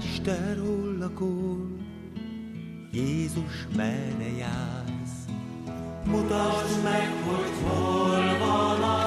Mester hol lakol, Jézus merre jársz? Mutasd meg, hogy hol van a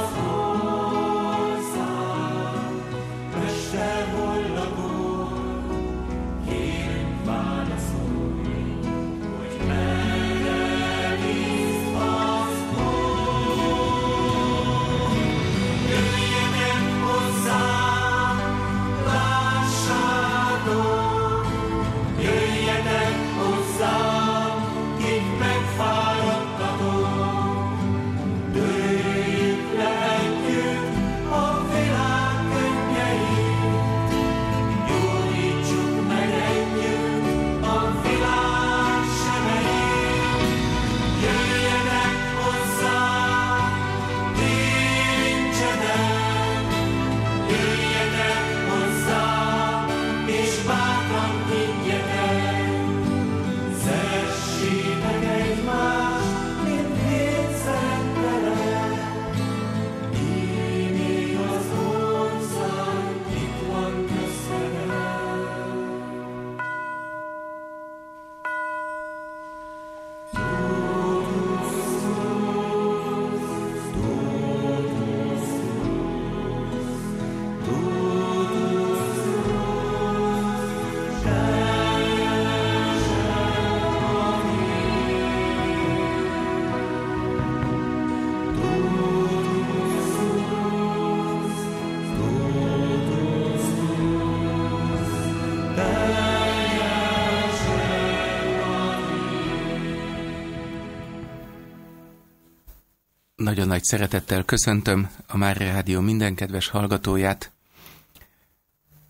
Nagyon nagy szeretettel köszöntöm a Már Rádió minden kedves hallgatóját.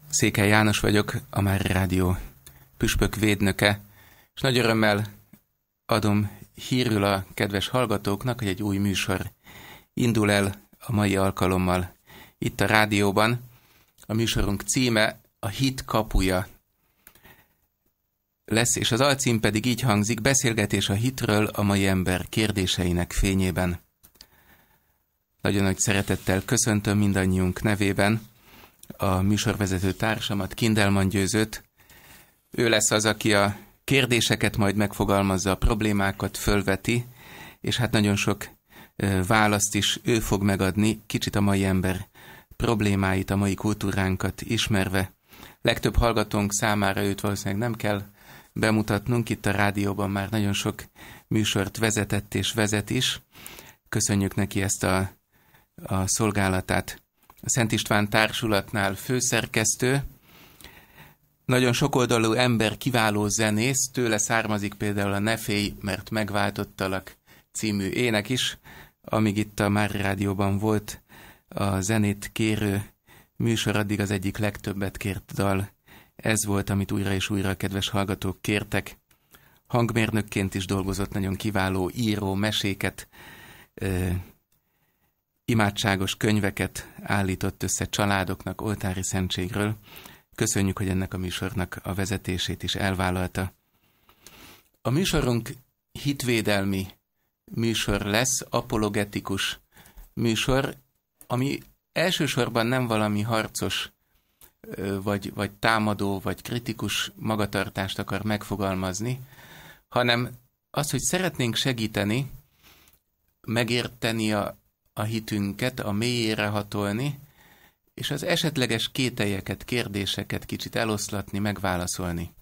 Székely János vagyok, a Már Rádió püspök védnöke, és nagy örömmel adom hírül a kedves hallgatóknak, hogy egy új műsor indul el a mai alkalommal itt a rádióban. A műsorunk címe a hit kapuja lesz, és az alcím pedig így hangzik, beszélgetés a hitről a mai ember kérdéseinek fényében. Nagyon nagy szeretettel köszöntöm mindannyiunk nevében a műsorvezető társamat, Kindelman Győzőt. Ő lesz az, aki a kérdéseket majd megfogalmazza, a problémákat fölveti, és hát nagyon sok választ is ő fog megadni, kicsit a mai ember problémáit, a mai kultúránkat ismerve. Legtöbb hallgatónk számára őt valószínűleg nem kell bemutatnunk, itt a rádióban már nagyon sok műsort vezetett és vezet is. Köszönjük neki ezt a a szolgálatát. A Szent István Társulatnál főszerkesztő, nagyon sokoldalú ember, kiváló zenész, tőle származik például a Ne félj, mert megváltottalak című ének is, amíg itt a már Rádióban volt a zenét kérő műsor, addig az egyik legtöbbet kért dal. Ez volt, amit újra és újra a kedves hallgatók kértek. Hangmérnökként is dolgozott, nagyon kiváló író, meséket imádságos könyveket állított össze családoknak oltári szentségről. Köszönjük, hogy ennek a műsornak a vezetését is elvállalta. A műsorunk hitvédelmi műsor lesz, apologetikus műsor, ami elsősorban nem valami harcos, vagy, vagy támadó, vagy kritikus magatartást akar megfogalmazni, hanem az, hogy szeretnénk segíteni, megérteni a a hitünket a mélyére hatolni, és az esetleges kételjeket, kérdéseket kicsit eloszlatni, megválaszolni.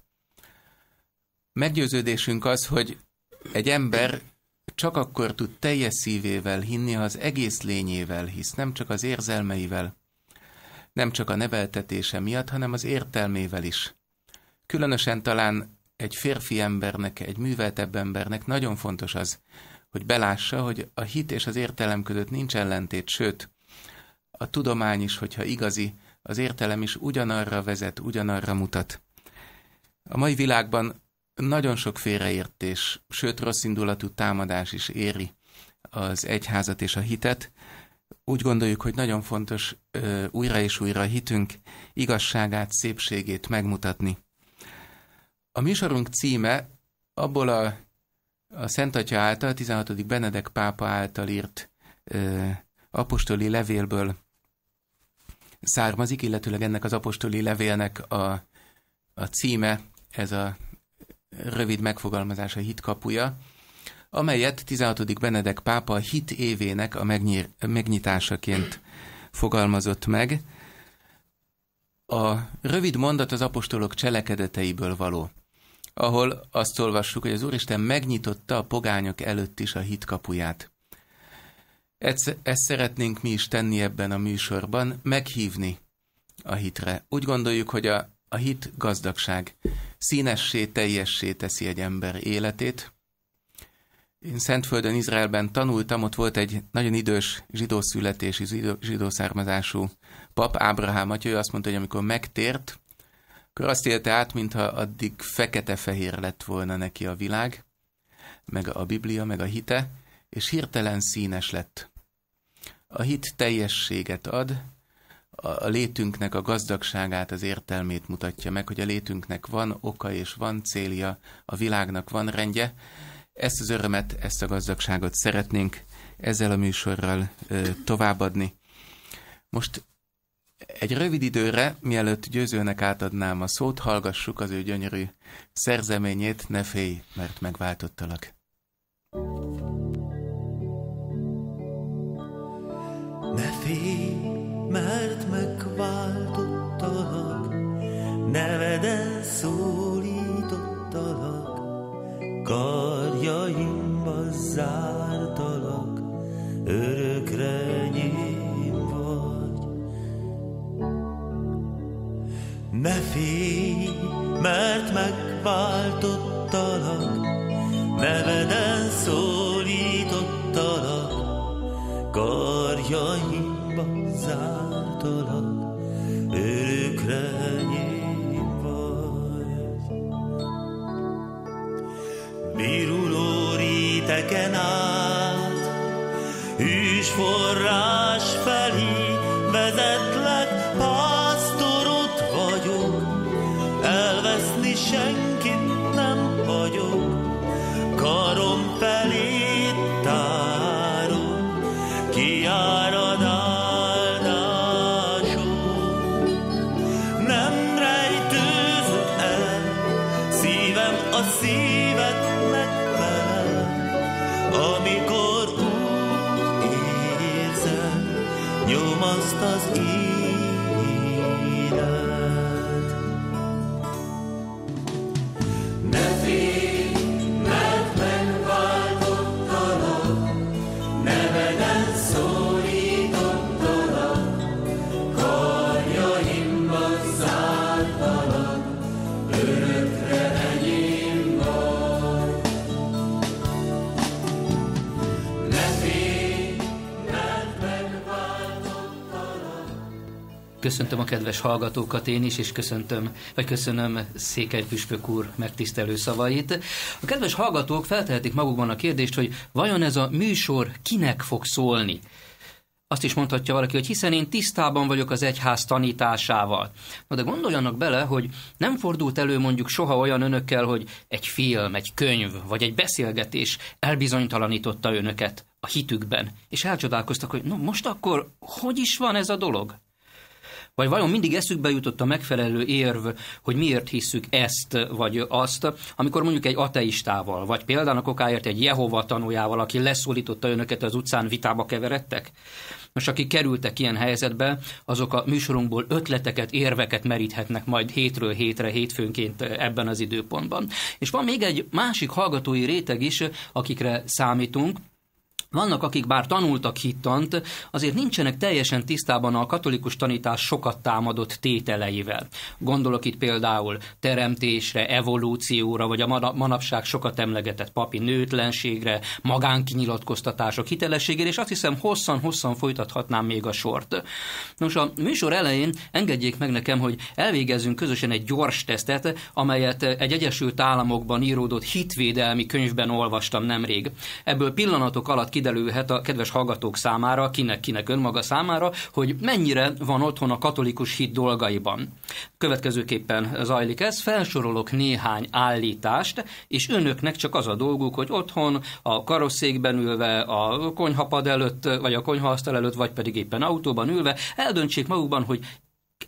Meggyőződésünk az, hogy egy ember csak akkor tud teljes szívével hinni, ha az egész lényével hisz, nem csak az érzelmeivel, nem csak a neveltetése miatt, hanem az értelmével is. Különösen talán egy férfi embernek, egy műveltebb embernek nagyon fontos az, hogy belássa, hogy a hit és az értelem között nincs ellentét, sőt, a tudomány is, hogyha igazi, az értelem is ugyanarra vezet, ugyanarra mutat. A mai világban nagyon sok félreértés, sőt rosszindulatú támadás is éri az egyházat és a hitet. Úgy gondoljuk, hogy nagyon fontos ö, újra és újra a hitünk igazságát, szépségét megmutatni. A műsorunk címe abból a a Szent Atya által, 16. Benedek pápa által írt ö, apostoli levélből származik, illetőleg ennek az apostoli levélnek a, a címe, ez a rövid megfogalmazása hitkapuja, amelyet 16. Benedek pápa a hit évének a megnyír, megnyitásaként fogalmazott meg. A rövid mondat az apostolok cselekedeteiből való ahol azt olvassuk, hogy az Úristen megnyitotta a pogányok előtt is a hit kapuját. Ezt, ezt szeretnénk mi is tenni ebben a műsorban, meghívni a hitre. Úgy gondoljuk, hogy a, a hit gazdagság színessé, teljessé teszi egy ember életét. Én Szentföldön, Izraelben tanultam, ott volt egy nagyon idős zsidó születésű, zsidó származású pap, Ábrahám atya, ő azt mondta, hogy amikor megtért, akkor azt élte át, mintha addig fekete-fehér lett volna neki a világ, meg a Biblia, meg a hite, és hirtelen színes lett. A hit teljességet ad, a létünknek a gazdagságát, az értelmét mutatja meg, hogy a létünknek van oka és van célja, a világnak van rendje. Ezt az örömet, ezt a gazdagságot szeretnénk ezzel a műsorral ö, továbbadni. Most egy rövid időre, mielőtt győzőnek átadnám a szót, hallgassuk az ő gyönyörű szerzeményét, ne félj, mert megváltottalak. Ne félj, mert megváltottalak, neveden szólítottalak, karjaimba zártalak, öröm Ne félj, mert megváltottalak, neveden szólítottalak, karjaimba zártalak, örökre enyém vagy. Viruló ríteken át, hűs forrás felé, Köszöntöm a kedves hallgatókat én is, és köszöntöm, vagy köszönöm Székely Püspök úr megtisztelő szavait. A kedves hallgatók feltehetik magukban a kérdést, hogy vajon ez a műsor kinek fog szólni? Azt is mondhatja valaki, hogy hiszen én tisztában vagyok az egyház tanításával. Na de gondoljanak bele, hogy nem fordult elő mondjuk soha olyan önökkel, hogy egy film, egy könyv vagy egy beszélgetés elbizonytalanította önöket a hitükben, és elcsodálkoztak, hogy no, most akkor hogy is van ez a dolog? Vagy vajon mindig eszükbe jutott a megfelelő érv, hogy miért hisszük ezt vagy azt, amikor mondjuk egy ateistával, vagy például a kokáért egy Jehova tanújával, aki leszólította önöket az utcán, vitába keveredtek? Most akik kerültek ilyen helyzetbe, azok a műsorunkból ötleteket, érveket meríthetnek majd hétről hétre, hétfőnként ebben az időpontban. És van még egy másik hallgatói réteg is, akikre számítunk, vannak, akik bár tanultak hittant, azért nincsenek teljesen tisztában a katolikus tanítás sokat támadott tételeivel. Gondolok itt például teremtésre, evolúcióra, vagy a manapság sokat emlegetett papi nőtlenségre, magánkinyilatkoztatások hitelességére, és azt hiszem hosszan-hosszan folytathatnám még a sort. Nos, a műsor elején engedjék meg nekem, hogy elvégezzünk közösen egy gyors tesztet, amelyet egy Egyesült Államokban íródott hitvédelmi könyvben olvastam nemrég. Ebből pillanatok alatt kiderülhet a kedves hallgatók számára, kinek, kinek önmaga számára, hogy mennyire van otthon a katolikus hit dolgaiban. Következőképpen zajlik ez, felsorolok néhány állítást, és önöknek csak az a dolguk, hogy otthon a karosszékben ülve, a konyhapad előtt, vagy a konyhaasztal előtt, vagy pedig éppen autóban ülve, eldöntsék magukban, hogy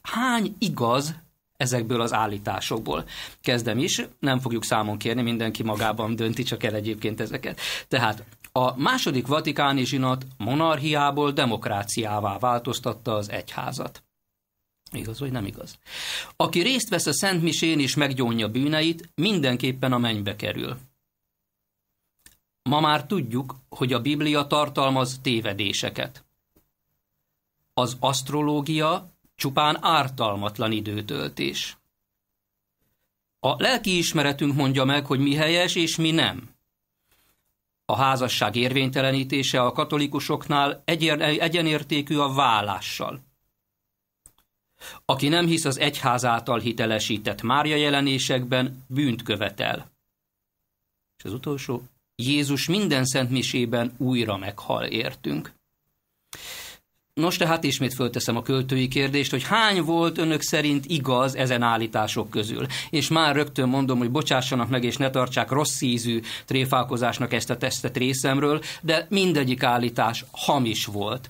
hány igaz ezekből az állításokból. Kezdem is, nem fogjuk számon kérni, mindenki magában dönti csak el egyébként ezeket. Tehát a második vatikáni zsinat monarchiából demokráciává változtatta az egyházat. Igaz vagy nem igaz? Aki részt vesz a Szent Misén és meggyónja bűneit, mindenképpen a mennybe kerül. Ma már tudjuk, hogy a Biblia tartalmaz tévedéseket. Az asztrológia csupán ártalmatlan időtöltés. A lelkiismeretünk mondja meg, hogy mi helyes és mi nem – a házasság érvénytelenítése a katolikusoknál egyen, egyenértékű a vállással. Aki nem hisz az egyház által hitelesített Mária jelenésekben, bűnt követel. És az utolsó, Jézus minden szent misében újra meghal értünk. Nos, tehát ismét fölteszem a költői kérdést, hogy hány volt önök szerint igaz ezen állítások közül? És már rögtön mondom, hogy bocsássanak meg, és ne tartsák rossz ízű tréfálkozásnak ezt a tesztet részemről, de mindegyik állítás hamis volt.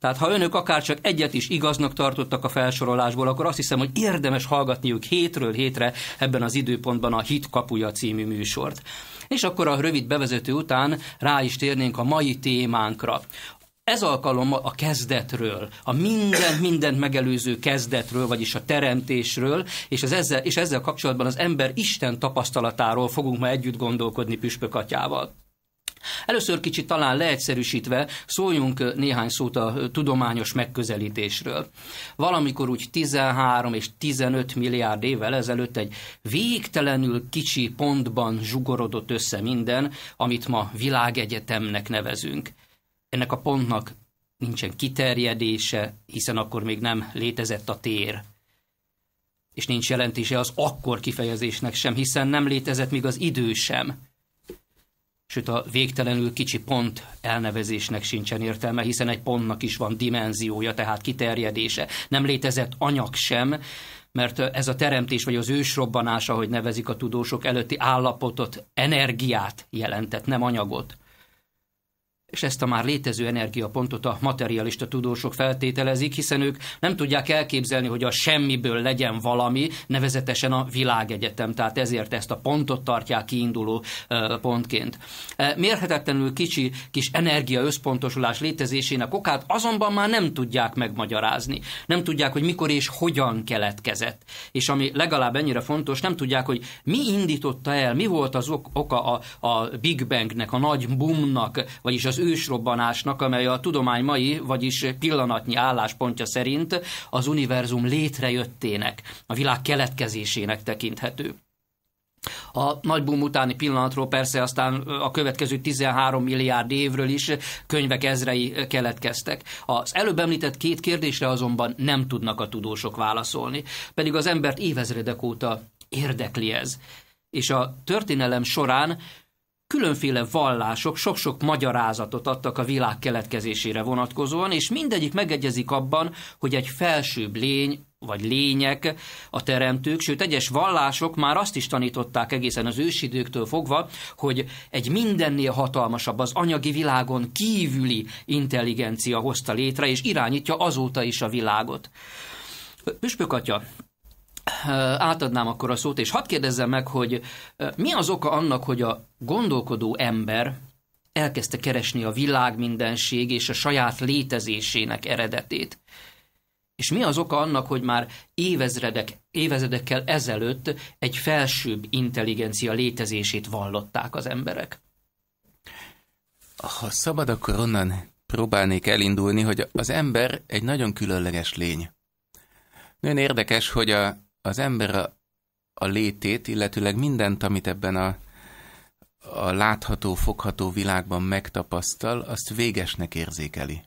Tehát ha önök akár csak egyet is igaznak tartottak a felsorolásból, akkor azt hiszem, hogy érdemes hallgatniuk hétről hétre ebben az időpontban a Hit kapuja című műsort. És akkor a rövid bevezető után rá is térnénk a mai témánkra ez alkalommal a kezdetről, a minden mindent megelőző kezdetről, vagyis a teremtésről, és, az ezzel, és ezzel kapcsolatban az ember Isten tapasztalatáról fogunk ma együtt gondolkodni Püspök atyával. Először kicsit talán leegyszerűsítve szóljunk néhány szót a tudományos megközelítésről. Valamikor úgy 13 és 15 milliárd évvel ezelőtt egy végtelenül kicsi pontban zsugorodott össze minden, amit ma világegyetemnek nevezünk ennek a pontnak nincsen kiterjedése, hiszen akkor még nem létezett a tér. És nincs jelentése az akkor kifejezésnek sem, hiszen nem létezett még az idő sem. Sőt, a végtelenül kicsi pont elnevezésnek sincsen értelme, hiszen egy pontnak is van dimenziója, tehát kiterjedése. Nem létezett anyag sem, mert ez a teremtés vagy az ősrobbanás, ahogy nevezik a tudósok, előtti állapotot, energiát jelentett, nem anyagot és ezt a már létező energiapontot a materialista tudósok feltételezik, hiszen ők nem tudják elképzelni, hogy a semmiből legyen valami, nevezetesen a világegyetem, tehát ezért ezt a pontot tartják kiinduló pontként. Mérhetetlenül kicsi kis energia összpontosulás létezésének okát azonban már nem tudják megmagyarázni. Nem tudják, hogy mikor és hogyan keletkezett. És ami legalább ennyire fontos, nem tudják, hogy mi indította el, mi volt az oka a, a Big Bangnek, a nagy boomnak, vagyis az ősrobbanásnak, amely a tudomány mai, vagyis pillanatnyi álláspontja szerint az univerzum létrejöttének, a világ keletkezésének tekinthető. A nagy boom utáni pillanatról persze aztán a következő 13 milliárd évről is könyvek ezrei keletkeztek. Az előbb említett két kérdésre azonban nem tudnak a tudósok válaszolni, pedig az embert évezredek óta érdekli ez. És a történelem során különféle vallások sok-sok magyarázatot adtak a világ keletkezésére vonatkozóan, és mindegyik megegyezik abban, hogy egy felsőbb lény vagy lények, a teremtők, sőt egyes vallások már azt is tanították egészen az ősidőktől fogva, hogy egy mindennél hatalmasabb, az anyagi világon kívüli intelligencia hozta létre, és irányítja azóta is a világot. Püspök atya, átadnám akkor a szót, és hadd kérdezzem meg, hogy mi az oka annak, hogy a gondolkodó ember elkezdte keresni a világ mindenség és a saját létezésének eredetét. És mi az oka annak, hogy már évezredek, évezredekkel ezelőtt egy felsőbb intelligencia létezését vallották az emberek? Ha szabad, akkor onnan próbálnék elindulni, hogy az ember egy nagyon különleges lény. Nagyon érdekes, hogy a az ember a, a létét, illetőleg mindent, amit ebben a, a látható, fogható világban megtapasztal, azt végesnek érzékeli.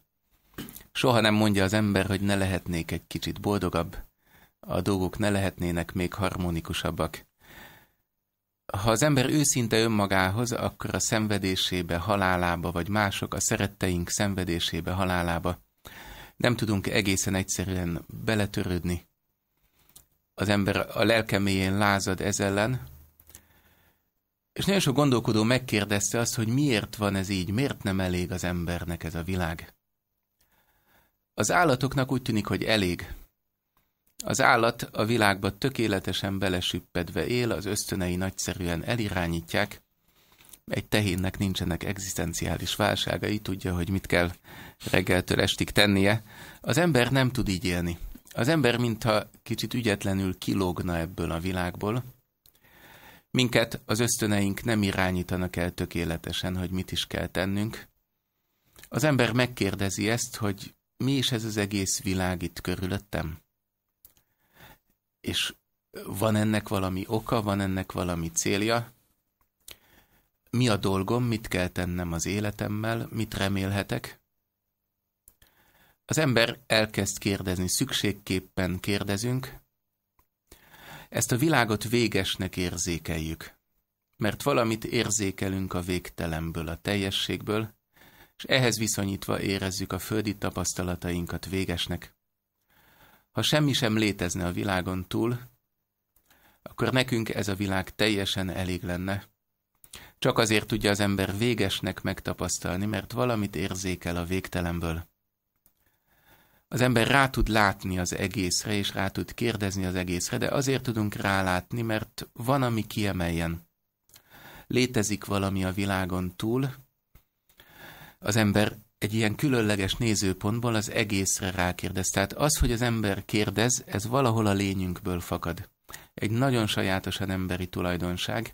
Soha nem mondja az ember, hogy ne lehetnék egy kicsit boldogabb, a dolgok ne lehetnének még harmonikusabbak. Ha az ember őszinte önmagához, akkor a szenvedésébe, halálába, vagy mások a szeretteink szenvedésébe, halálába nem tudunk egészen egyszerűen beletörődni az ember a lelkeméjén lázad ez ellen. És nagyon sok gondolkodó megkérdezte azt, hogy miért van ez így, miért nem elég az embernek ez a világ. Az állatoknak úgy tűnik, hogy elég. Az állat a világba tökéletesen belesüppedve él, az ösztönei nagyszerűen elirányítják, egy tehénnek nincsenek egzisztenciális válságai, tudja, hogy mit kell reggeltől estig tennie. Az ember nem tud így élni. Az ember mintha kicsit ügyetlenül kilógna ebből a világból. Minket az ösztöneink nem irányítanak el tökéletesen, hogy mit is kell tennünk. Az ember megkérdezi ezt, hogy mi is ez az egész világ itt körülöttem? És van ennek valami oka, van ennek valami célja? Mi a dolgom, mit kell tennem az életemmel, mit remélhetek? Az ember elkezd kérdezni, szükségképpen kérdezünk. Ezt a világot végesnek érzékeljük, mert valamit érzékelünk a végtelenből, a teljességből, és ehhez viszonyítva érezzük a földi tapasztalatainkat végesnek. Ha semmi sem létezne a világon túl, akkor nekünk ez a világ teljesen elég lenne. Csak azért tudja az ember végesnek megtapasztalni, mert valamit érzékel a végtelenből az ember rá tud látni az egészre, és rá tud kérdezni az egészre, de azért tudunk rálátni, mert van, ami kiemeljen. Létezik valami a világon túl, az ember egy ilyen különleges nézőpontból az egészre rákérdez. Tehát az, hogy az ember kérdez, ez valahol a lényünkből fakad. Egy nagyon sajátosan emberi tulajdonság.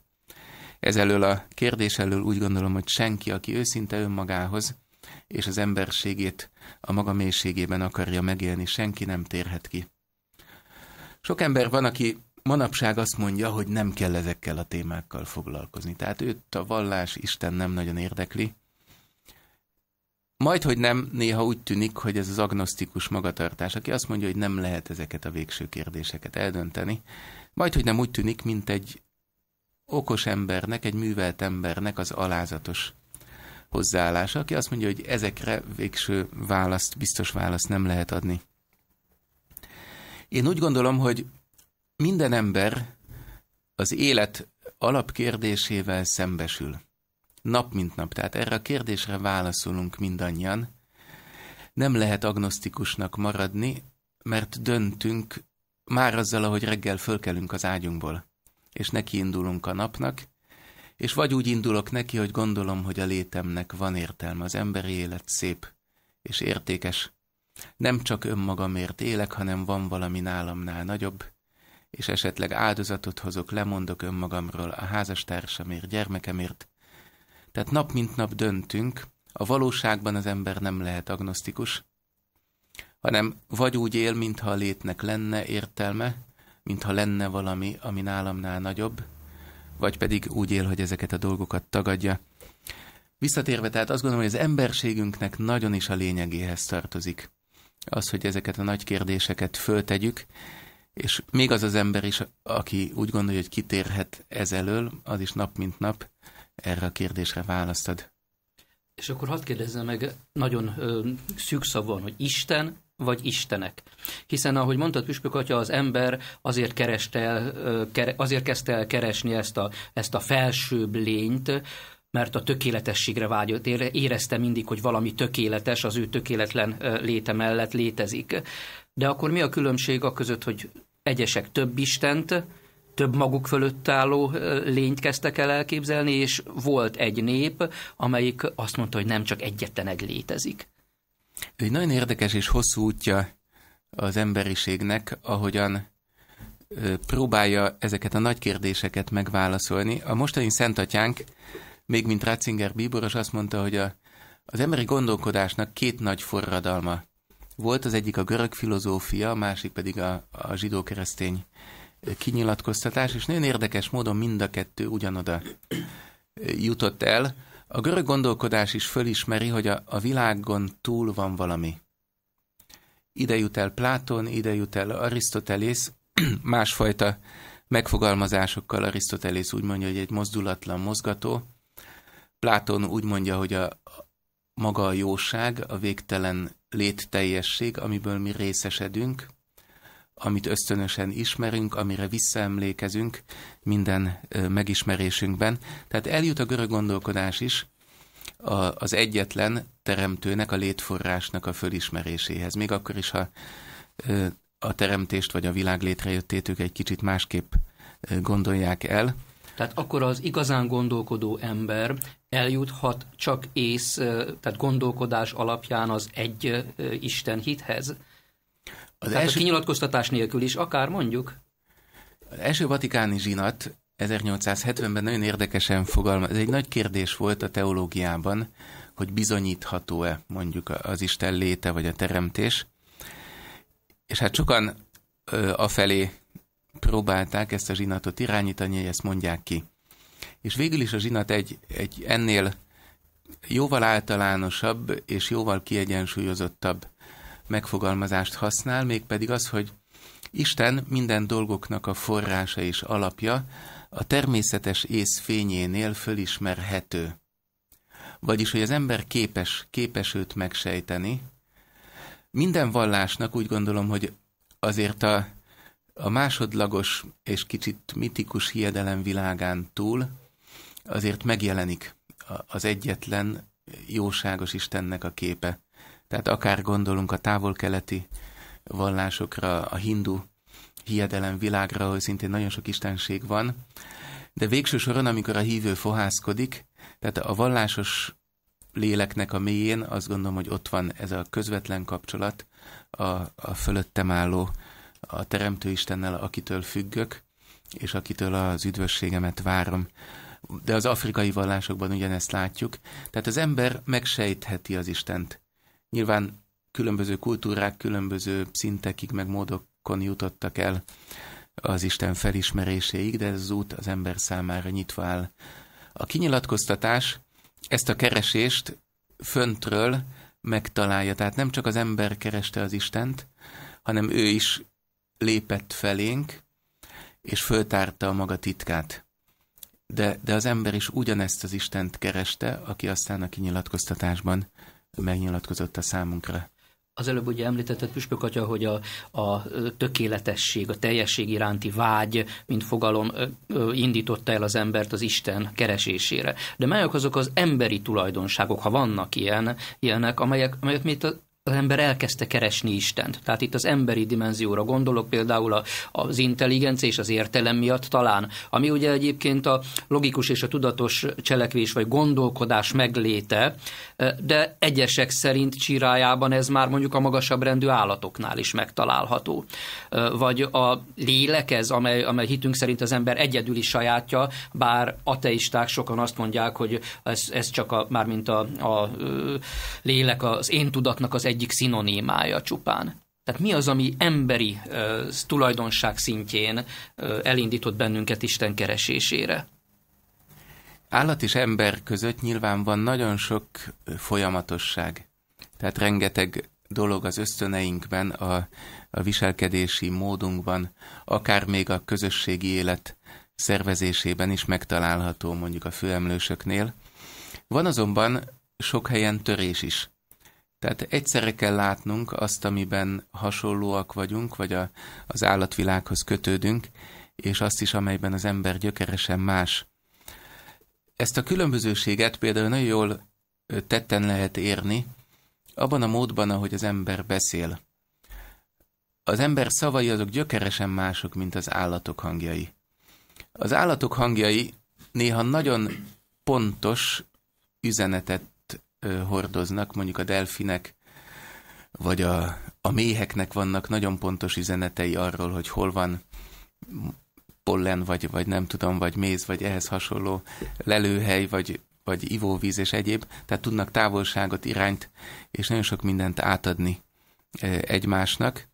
Ez elől a kérdés elől úgy gondolom, hogy senki, aki őszinte önmagához és az emberségét a maga mélységében akarja megélni, senki nem térhet ki. Sok ember van, aki manapság azt mondja, hogy nem kell ezekkel a témákkal foglalkozni. Tehát őt a vallás, Isten nem nagyon érdekli. Majd, hogy nem, néha úgy tűnik, hogy ez az agnosztikus magatartás, aki azt mondja, hogy nem lehet ezeket a végső kérdéseket eldönteni, majd, hogy nem úgy tűnik, mint egy okos embernek, egy művelt embernek az alázatos hozzáállása, aki azt mondja, hogy ezekre végső választ, biztos választ nem lehet adni. Én úgy gondolom, hogy minden ember az élet alapkérdésével szembesül. Nap mint nap. Tehát erre a kérdésre válaszolunk mindannyian. Nem lehet agnosztikusnak maradni, mert döntünk már azzal, ahogy reggel fölkelünk az ágyunkból, és nekiindulunk a napnak, és vagy úgy indulok neki, hogy gondolom, hogy a létemnek van értelme, az emberi élet szép és értékes. Nem csak önmagamért élek, hanem van valami nálamnál nagyobb, és esetleg áldozatot hozok, lemondok önmagamról, a házastársamért, gyermekemért. Tehát nap mint nap döntünk, a valóságban az ember nem lehet agnosztikus, hanem vagy úgy él, mintha a létnek lenne értelme, mintha lenne valami, ami nálamnál nagyobb, vagy pedig úgy él, hogy ezeket a dolgokat tagadja. Visszatérve, tehát azt gondolom, hogy az emberségünknek nagyon is a lényegéhez tartozik. Az, hogy ezeket a nagy kérdéseket föltegyük, és még az az ember is, aki úgy gondolja, hogy kitérhet ez elől, az is nap mint nap erre a kérdésre választad. És akkor hadd kérdezzem meg, nagyon ö, szűk van, hogy Isten vagy istenek. Hiszen, ahogy mondtad Püspök atya, az ember azért, kereste el, azért kezdte el keresni ezt a, ezt a felsőbb lényt, mert a tökéletességre vágyott, érezte mindig, hogy valami tökéletes az ő tökéletlen léte mellett létezik. De akkor mi a különbség a között, hogy egyesek több Istent, több maguk fölött álló lényt kezdtek el elképzelni, és volt egy nép, amelyik azt mondta, hogy nem csak egyetlen egy létezik. Egy nagyon érdekes és hosszú útja az emberiségnek, ahogyan próbálja ezeket a nagy kérdéseket megválaszolni. A mostani szentatyánk, még mint Ratzinger bíboros, azt mondta, hogy a, az emberi gondolkodásnak két nagy forradalma volt, az egyik a görög filozófia, a másik pedig a, a zsidó-keresztény kinyilatkoztatás, és nagyon érdekes módon mind a kettő ugyanoda jutott el, a görög gondolkodás is fölismeri, hogy a, a világon túl van valami. Ide jut el Pláton, ide jut el Arisztotelész, másfajta megfogalmazásokkal Arisztotelész úgy mondja, hogy egy mozdulatlan mozgató. Pláton úgy mondja, hogy a, maga a jóság, a végtelen létteljesség, amiből mi részesedünk – amit ösztönösen ismerünk, amire visszaemlékezünk minden megismerésünkben. Tehát eljut a görög gondolkodás is a, az egyetlen teremtőnek, a létforrásnak a fölismeréséhez. Még akkor is, ha a teremtést vagy a világ létrejöttét ők egy kicsit másképp gondolják el. Tehát akkor az igazán gondolkodó ember eljuthat csak ész, tehát gondolkodás alapján az egy Isten hithez. Az Tehát első... a kinyilatkoztatás nélkül is, akár mondjuk. Az első vatikáni zsinat 1870-ben nagyon érdekesen fogalmaz. Ez egy nagy kérdés volt a teológiában, hogy bizonyítható-e mondjuk az Isten léte vagy a teremtés. És hát sokan ö, afelé próbálták ezt a zsinatot irányítani, hogy ezt mondják ki. És végül is a zsinat egy, egy ennél jóval általánosabb és jóval kiegyensúlyozottabb megfogalmazást használ, mégpedig az, hogy Isten minden dolgoknak a forrása és alapja a természetes ész fényénél fölismerhető. Vagyis, hogy az ember képes, képes őt megsejteni. Minden vallásnak úgy gondolom, hogy azért a, a másodlagos és kicsit mitikus hiedelem világán túl azért megjelenik az egyetlen jóságos Istennek a képe. Tehát akár gondolunk a távol-keleti vallásokra, a hindu hiedelem világra, ahol szintén nagyon sok istenség van, de végső soron, amikor a hívő fohászkodik, tehát a vallásos léleknek a mélyén azt gondolom, hogy ott van ez a közvetlen kapcsolat a, a fölöttem álló, a Teremtő Istennel, akitől függök, és akitől az üdvösségemet várom. De az afrikai vallásokban ugyanezt látjuk. Tehát az ember megsejtheti az Istent. Nyilván különböző kultúrák, különböző szintekig, meg módokon jutottak el az Isten felismeréséig, de ez az út az ember számára nyitva áll. A kinyilatkoztatás ezt a keresést föntről megtalálja, tehát nem csak az ember kereste az Istent, hanem ő is lépett felénk, és föltárta a maga titkát. De, de az ember is ugyanezt az Istent kereste, aki aztán a kinyilatkoztatásban megnyilatkozott a számunkra. Az előbb ugye említetted Püspök Atya, hogy a, a tökéletesség, a teljesség iránti vágy, mint fogalom indította el az embert az Isten keresésére. De melyek azok az emberi tulajdonságok, ha vannak ilyen, ilyenek, amelyek, amelyek mit az ember elkezdte keresni Istent. Tehát itt az emberi dimenzióra gondolok, például az intelligencia és az értelem miatt talán, ami ugye egyébként a logikus és a tudatos cselekvés vagy gondolkodás megléte, de egyesek szerint csirájában ez már mondjuk a magasabb rendű állatoknál is megtalálható. Vagy a lélek ez, amely, amely hitünk szerint az ember egyedüli sajátja, bár ateisták sokan azt mondják, hogy ez, ez csak a, már mint a, a lélek az én tudatnak az egy egyik szinonimája csupán. Tehát mi az, ami emberi uh, tulajdonság szintjén uh, elindított bennünket Isten keresésére? Állat és ember között nyilván van nagyon sok folyamatosság. Tehát rengeteg dolog az ösztöneinkben, a, a viselkedési módunkban, akár még a közösségi élet szervezésében is megtalálható mondjuk a főemlősöknél. Van azonban sok helyen törés is. Tehát egyszerre kell látnunk azt, amiben hasonlóak vagyunk, vagy a, az állatvilághoz kötődünk, és azt is, amelyben az ember gyökeresen más. Ezt a különbözőséget például nagyon jól tetten lehet érni, abban a módban, ahogy az ember beszél. Az ember szavai azok gyökeresen mások, mint az állatok hangjai. Az állatok hangjai néha nagyon pontos üzenetet hordoznak, mondjuk a delfinek, vagy a, a méheknek vannak nagyon pontos üzenetei arról, hogy hol van pollen, vagy, vagy nem tudom, vagy méz, vagy ehhez hasonló lelőhely, vagy, vagy ivóvíz és egyéb. Tehát tudnak távolságot, irányt, és nagyon sok mindent átadni egymásnak.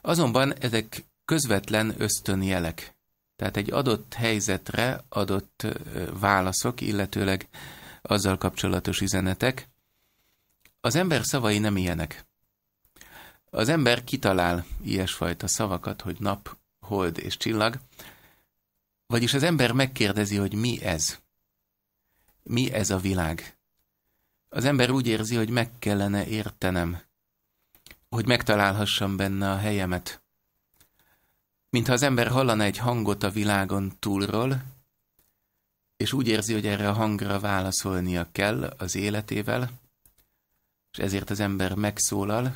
Azonban ezek közvetlen ösztönjelek. Tehát egy adott helyzetre adott válaszok, illetőleg azzal kapcsolatos üzenetek. Az ember szavai nem ilyenek. Az ember kitalál ilyesfajta szavakat, hogy nap, hold és csillag, vagyis az ember megkérdezi, hogy mi ez? Mi ez a világ? Az ember úgy érzi, hogy meg kellene értenem, hogy megtalálhassam benne a helyemet. Mintha az ember hallana egy hangot a világon túlról, és úgy érzi, hogy erre a hangra válaszolnia kell az életével, és ezért az ember megszólal.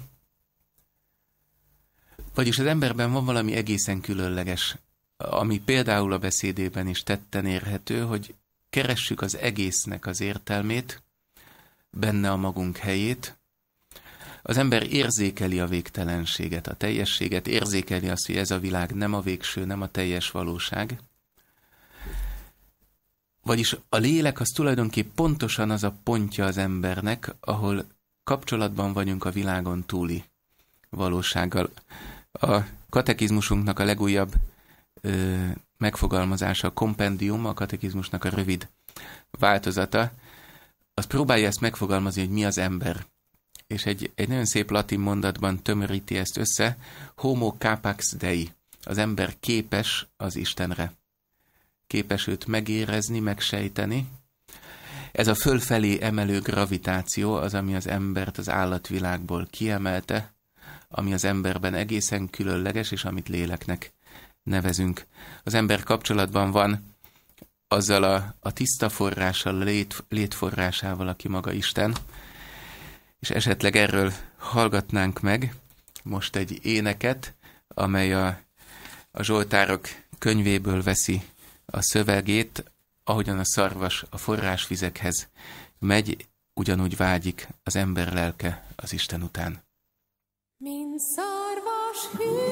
Vagyis az emberben van valami egészen különleges, ami például a beszédében is tetten érhető, hogy keressük az egésznek az értelmét, benne a magunk helyét. Az ember érzékeli a végtelenséget, a teljességet, érzékeli azt, hogy ez a világ nem a végső, nem a teljes valóság – vagyis a lélek az tulajdonképp pontosan az a pontja az embernek, ahol kapcsolatban vagyunk a világon túli valósággal. A katekizmusunknak a legújabb ö, megfogalmazása, a kompendium, a katekizmusnak a rövid változata, az próbálja ezt megfogalmazni, hogy mi az ember. És egy, egy nagyon szép latin mondatban tömöríti ezt össze, homo capax dei, az ember képes az Istenre képes őt megérezni, megsejteni. Ez a fölfelé emelő gravitáció az, ami az embert az állatvilágból kiemelte, ami az emberben egészen különleges, és amit léleknek nevezünk. Az ember kapcsolatban van azzal a, a tiszta forrással, lét, létforrásával, aki maga Isten, és esetleg erről hallgatnánk meg most egy éneket, amely a, a Zsoltárok könyvéből veszi a szövegét, ahogyan a szarvas a forrásvizekhez megy, ugyanúgy vágyik az ember lelke az Isten után. Mint szarvas hű.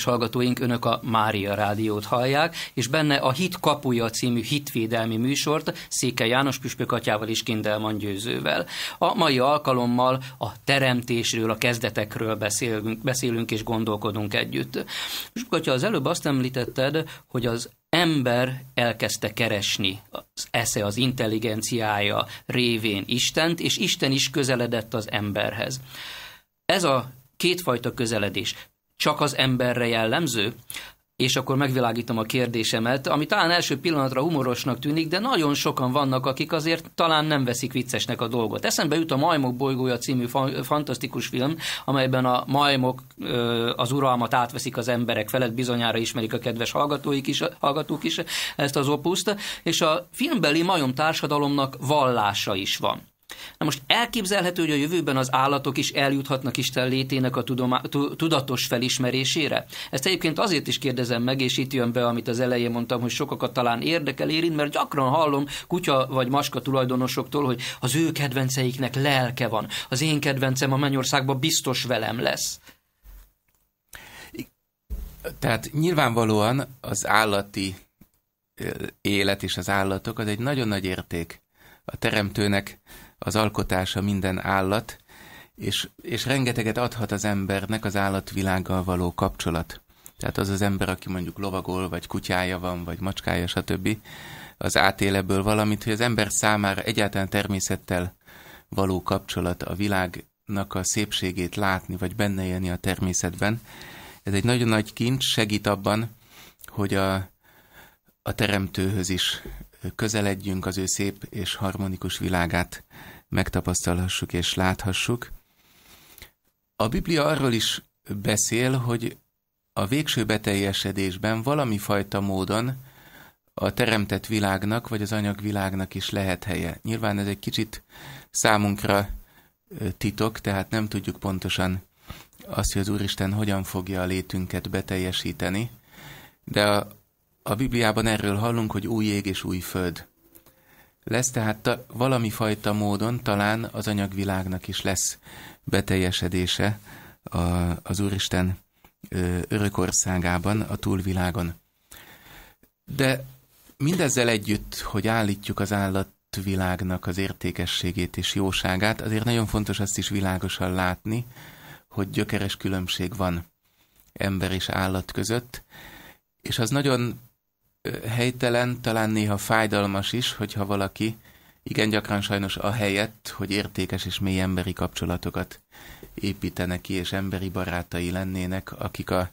kedves hallgatóink, önök a Mária Rádiót hallják, és benne a Hit Kapuja című hitvédelmi műsort Széke János püspök atyával és Kindelman Győzővel. A mai alkalommal a teremtésről, a kezdetekről beszélünk, beszélünk és gondolkodunk együtt. Püspökatya, az előbb azt említetted, hogy az ember elkezdte keresni az esze, az intelligenciája révén Istent, és Isten is közeledett az emberhez. Ez a kétfajta közeledés csak az emberre jellemző? és akkor megvilágítom a kérdésemet, ami talán első pillanatra humorosnak tűnik, de nagyon sokan vannak, akik azért talán nem veszik viccesnek a dolgot. Eszembe jut a Majmok bolygója című fa- fantasztikus film, amelyben a majmok ö, az uralmat átveszik az emberek felett, bizonyára ismerik a kedves hallgatóik is, hallgatók is ezt az opuszt, és a filmbeli majom társadalomnak vallása is van. Na most elképzelhető, hogy a jövőben az állatok is eljuthatnak Isten létének a tudatos felismerésére? Ezt egyébként azért is kérdezem meg, és itt jön be, amit az elején mondtam, hogy sokakat talán érdekel, érint, mert gyakran hallom kutya vagy maska tulajdonosoktól, hogy az ő kedvenceiknek lelke van, az én kedvencem a mennyországban biztos velem lesz. Tehát nyilvánvalóan az állati élet és az állatok az egy nagyon nagy érték a teremtőnek az alkotása minden állat, és, és rengeteget adhat az embernek az állatvilággal való kapcsolat. Tehát az az ember, aki mondjuk lovagol, vagy kutyája van, vagy macskája, stb., az átél ebből valamit, hogy az ember számára egyáltalán természettel való kapcsolat, a világnak a szépségét látni, vagy benne élni a természetben. Ez egy nagyon nagy kincs, segít abban, hogy a, a teremtőhöz is közeledjünk, az ő szép és harmonikus világát megtapasztalhassuk és láthassuk. A Biblia arról is beszél, hogy a végső beteljesedésben valami fajta módon a teremtett világnak, vagy az anyagvilágnak is lehet helye. Nyilván ez egy kicsit számunkra titok, tehát nem tudjuk pontosan azt, hogy az Úristen hogyan fogja a létünket beteljesíteni, de a, a Bibliában erről hallunk, hogy új ég és új föld lesz, tehát ta, valami fajta módon talán az anyagvilágnak is lesz beteljesedése a, az Úristen ö, örökországában, a túlvilágon. De mindezzel együtt, hogy állítjuk az állatvilágnak az értékességét és jóságát, azért nagyon fontos azt is világosan látni, hogy gyökeres különbség van ember és állat között, és az nagyon helytelen, talán néha fájdalmas is, hogyha valaki igen gyakran sajnos a helyett, hogy értékes és mély emberi kapcsolatokat építenek ki, és emberi barátai lennének, akik a,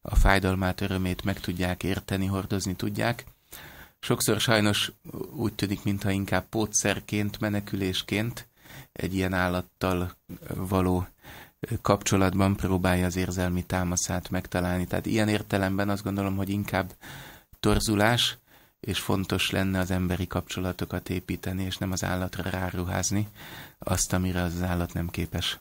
a fájdalmát, örömét meg tudják érteni, hordozni tudják. Sokszor sajnos úgy tűnik, mintha inkább pótszerként, menekülésként egy ilyen állattal való kapcsolatban próbálja az érzelmi támaszát megtalálni. Tehát ilyen értelemben azt gondolom, hogy inkább torzulás, és fontos lenne az emberi kapcsolatokat építeni, és nem az állatra ráruházni azt, amire az állat nem képes.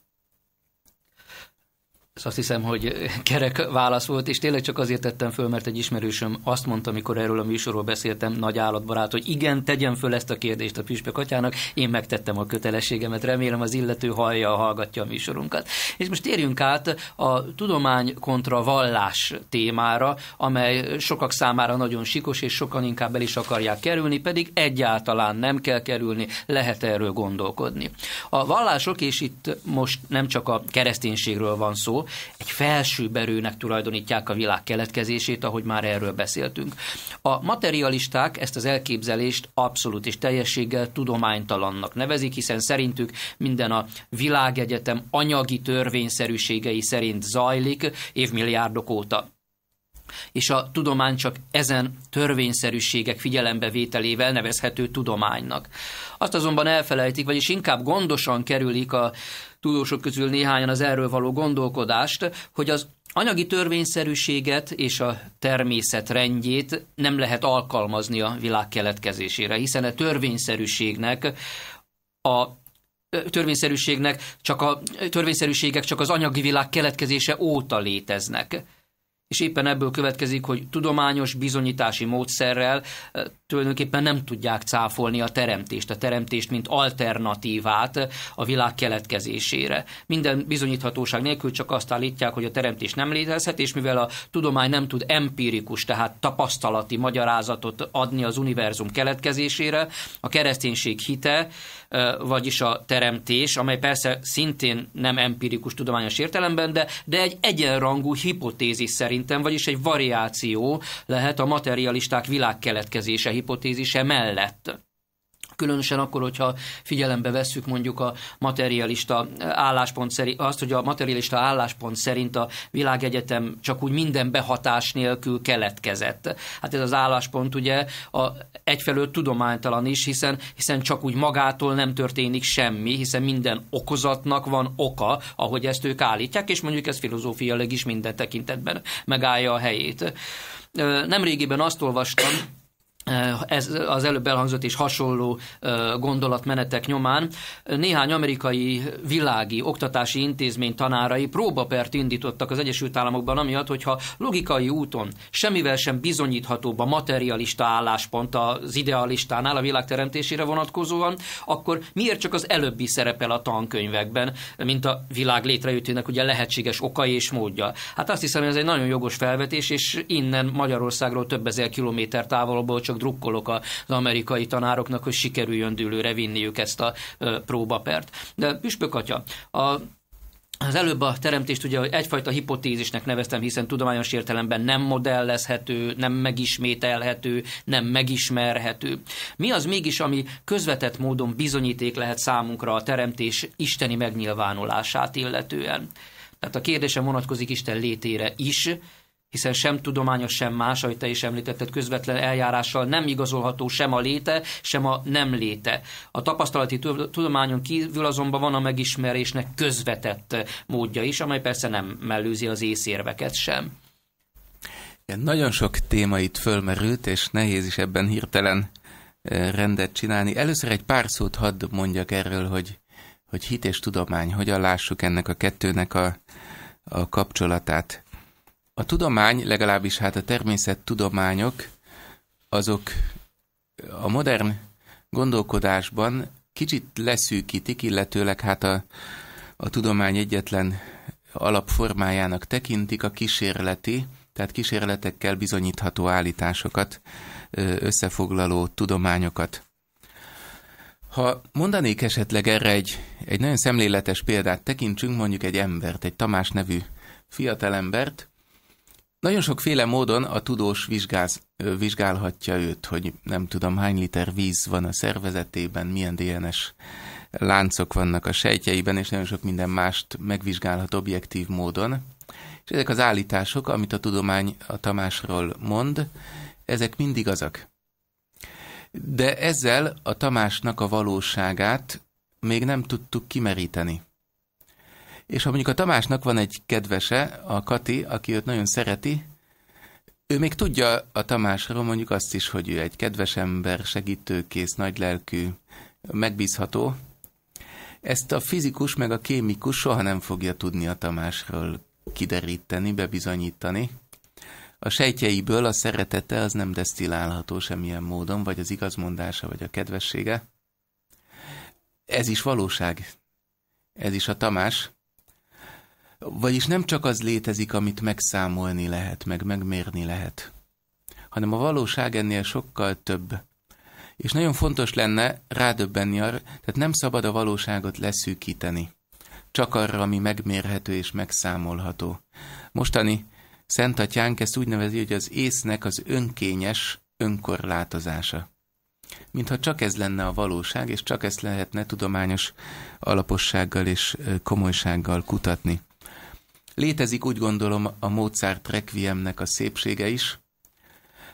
Ez szóval azt hiszem, hogy kerek válasz volt, és tényleg csak azért tettem föl, mert egy ismerősöm azt mondta, amikor erről a műsorról beszéltem, nagy állatbarát, hogy igen, tegyen föl ezt a kérdést a Püspök atyának, én megtettem a kötelességemet, remélem az illető hallja, hallgatja a műsorunkat. És most térjünk át a tudomány kontra vallás témára, amely sokak számára nagyon sikos, és sokan inkább el is akarják kerülni, pedig egyáltalán nem kell kerülni, lehet erről gondolkodni. A vallások, és itt most nem csak a kereszténységről van szó, egy felső erőnek tulajdonítják a világ keletkezését, ahogy már erről beszéltünk. A materialisták ezt az elképzelést abszolút és teljességgel tudománytalannak nevezik, hiszen szerintük minden a világegyetem anyagi törvényszerűségei szerint zajlik évmilliárdok óta és a tudomány csak ezen törvényszerűségek figyelembevételével nevezhető tudománynak. Azt azonban elfelejtik, vagyis inkább gondosan kerülik a tudósok közül néhányan az erről való gondolkodást, hogy az anyagi törvényszerűséget és a természet rendjét nem lehet alkalmazni a világ keletkezésére, hiszen a törvényszerűségnek a törvényszerűségnek csak a törvényszerűségek csak az anyagi világ keletkezése óta léteznek. És éppen ebből következik, hogy tudományos bizonyítási módszerrel eh, tulajdonképpen nem tudják cáfolni a teremtést, a teremtést, mint alternatívát eh, a világ keletkezésére. Minden bizonyíthatóság nélkül csak azt állítják, hogy a teremtés nem létezhet, és mivel a tudomány nem tud empirikus, tehát tapasztalati magyarázatot adni az univerzum keletkezésére, a kereszténység hite vagyis a teremtés, amely persze szintén nem empirikus tudományos értelemben, de, de egy egyenrangú hipotézis szerintem, vagyis egy variáció lehet a materialisták világkeletkezése hipotézise mellett. Különösen akkor, hogyha figyelembe vesszük mondjuk a materialista eh, álláspont szerint, azt, hogy a materialista álláspont szerint a világegyetem csak úgy minden behatás nélkül keletkezett. Hát ez az álláspont ugye a, egyfelől tudománytalan is, hiszen, hiszen csak úgy magától nem történik semmi, hiszen minden okozatnak van oka, ahogy ezt ők állítják, és mondjuk ez filozófiailag is minden tekintetben megállja a helyét. Eh, nemrégiben azt olvastam, Eh, ez az előbb elhangzott és hasonló eh, gondolatmenetek nyomán néhány amerikai világi oktatási intézmény tanárai próbapert indítottak az Egyesült Államokban, amiatt, hogyha logikai úton semmivel sem bizonyíthatóbb a materialista álláspont az idealistánál a világteremtésére vonatkozóan, akkor miért csak az előbbi szerepel a tankönyvekben, mint a világ létrejöttének ugye lehetséges oka és módja? Hát azt hiszem, ez egy nagyon jogos felvetés, és innen Magyarországról több ezer kilométer távolból csak csak drukkolok az amerikai tanároknak, hogy sikerüljön dűlőre vinniük ezt a próbapert. De Püspök atya, a az előbb a teremtést ugye egyfajta hipotézisnek neveztem, hiszen tudományos értelemben nem modellezhető, nem megismételhető, nem megismerhető. Mi az mégis, ami közvetett módon bizonyíték lehet számunkra a teremtés isteni megnyilvánulását illetően? Tehát a kérdésem vonatkozik Isten létére is, hiszen sem tudományos, sem más, ahogy te is említetted, közvetlen eljárással nem igazolható sem a léte, sem a nem léte. A tapasztalati tudományon kívül azonban van a megismerésnek közvetett módja is, amely persze nem mellőzi az észérveket sem. Igen, nagyon sok téma itt fölmerült, és nehéz is ebben hirtelen eh, rendet csinálni. Először egy pár szót hadd mondjak erről, hogy, hogy hit és tudomány, hogyan lássuk ennek a kettőnek a, a kapcsolatát. A tudomány, legalábbis hát a természettudományok, azok a modern gondolkodásban kicsit leszűkítik, illetőleg hát a, a tudomány egyetlen alapformájának tekintik a kísérleti, tehát kísérletekkel bizonyítható állításokat, összefoglaló tudományokat. Ha mondanék esetleg erre egy, egy nagyon szemléletes példát, tekintsünk mondjuk egy embert, egy Tamás nevű fiatalembert, nagyon sokféle módon a tudós vizsgáz, vizsgálhatja őt, hogy nem tudom hány liter víz van a szervezetében, milyen DNS láncok vannak a sejtjeiben, és nagyon sok minden mást megvizsgálhat objektív módon. És ezek az állítások, amit a tudomány a Tamásról mond, ezek mind igazak. De ezzel a Tamásnak a valóságát még nem tudtuk kimeríteni. És ha mondjuk a Tamásnak van egy kedvese, a Kati, aki őt nagyon szereti, ő még tudja a Tamásról mondjuk azt is, hogy ő egy kedves ember, segítőkész, nagylelkű, megbízható. Ezt a fizikus meg a kémikus soha nem fogja tudni a Tamásról kideríteni, bebizonyítani. A sejtjeiből a szeretete az nem desztillálható semmilyen módon, vagy az igazmondása, vagy a kedvessége. Ez is valóság. Ez is a Tamás. Vagyis nem csak az létezik, amit megszámolni lehet, meg megmérni lehet, hanem a valóság ennél sokkal több. És nagyon fontos lenne rádöbbenni arra, tehát nem szabad a valóságot leszűkíteni. Csak arra, ami megmérhető és megszámolható. Mostani Szent Atyánk ezt úgy nevezi, hogy az észnek az önkényes önkorlátozása. Mintha csak ez lenne a valóság, és csak ezt lehetne tudományos alapossággal és komolysággal kutatni. Létezik úgy gondolom a Mozart requiemnek a szépsége is.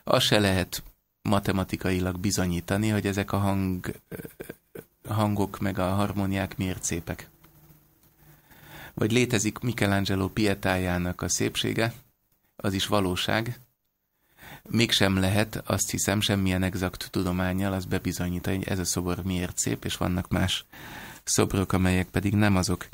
Azt se lehet matematikailag bizonyítani, hogy ezek a hang, eh, hangok meg a harmóniák miért szépek. Vagy létezik Michelangelo pietájának a szépsége, az is valóság, mégsem lehet, azt hiszem, semmilyen exakt tudományjal azt bebizonyítani, hogy ez a szobor miért szép, és vannak más szobrok, amelyek pedig nem azok.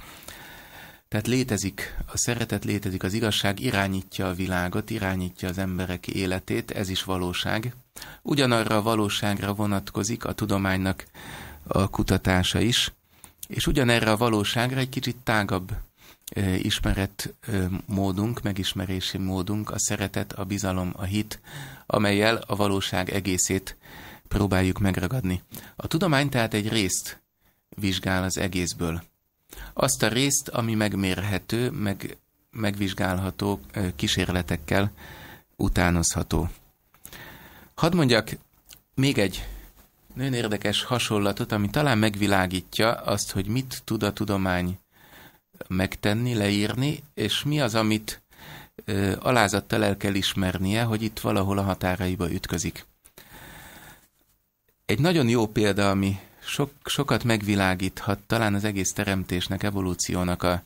Tehát létezik a szeretet, létezik az igazság, irányítja a világot, irányítja az emberek életét, ez is valóság. Ugyanarra a valóságra vonatkozik a tudománynak a kutatása is, és ugyanerre a valóságra egy kicsit tágabb ismeret módunk, megismerési módunk, a szeretet, a bizalom, a hit, amelyel a valóság egészét próbáljuk megragadni. A tudomány tehát egy részt vizsgál az egészből azt a részt, ami megmérhető, meg megvizsgálható kísérletekkel utánozható. Hadd mondjak még egy nagyon érdekes hasonlatot, ami talán megvilágítja azt, hogy mit tud a tudomány megtenni, leírni, és mi az, amit ö, alázattal el kell ismernie, hogy itt valahol a határaiba ütközik. Egy nagyon jó példa, ami sok, sokat megvilágíthat talán az egész teremtésnek, evolúciónak a,